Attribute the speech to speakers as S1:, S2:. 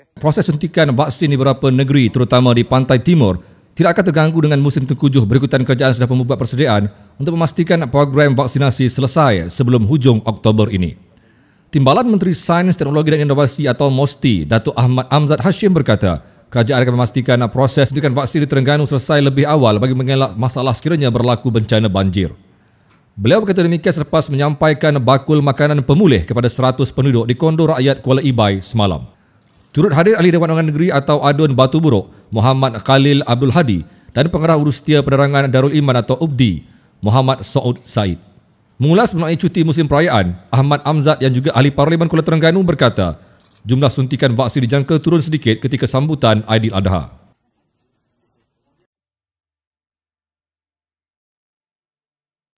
S1: Ya. Proses suntikan vaksin di beberapa negeri terutama di pantai timur tidak akan terganggu dengan musim tengkujuh berikutan kerajaan sudah membuat persediaan untuk memastikan program vaksinasi selesai sebelum hujung Oktober ini. Timbalan Menteri Sains, Teknologi dan Inovasi atau MOSTI, Datuk Ahmad Amzad Hashim berkata, kerajaan akan memastikan proses suntikan vaksin di Terengganu selesai lebih awal bagi mengelak masalah sekiranya berlaku bencana banjir. Beliau berkata demikian selepas menyampaikan bakul makanan pemulih kepada 100 penduduk di Kondor Rakyat Kuala Ibai semalam. Turut hadir ahli Dewan Undangan Negeri atau ADUN Batu Buruk, Muhammad Khalil Abdul Hadi dan Pengarah Urus Setia Penerangan Darul Iman atau UBDI, Muhammad Saud Said. Mengulas mengenai cuti musim perayaan, Ahmad Amzad yang juga ahli Parlimen Kuala Terengganu berkata, jumlah suntikan vaksin dijangka turun sedikit ketika sambutan Aidil Adha.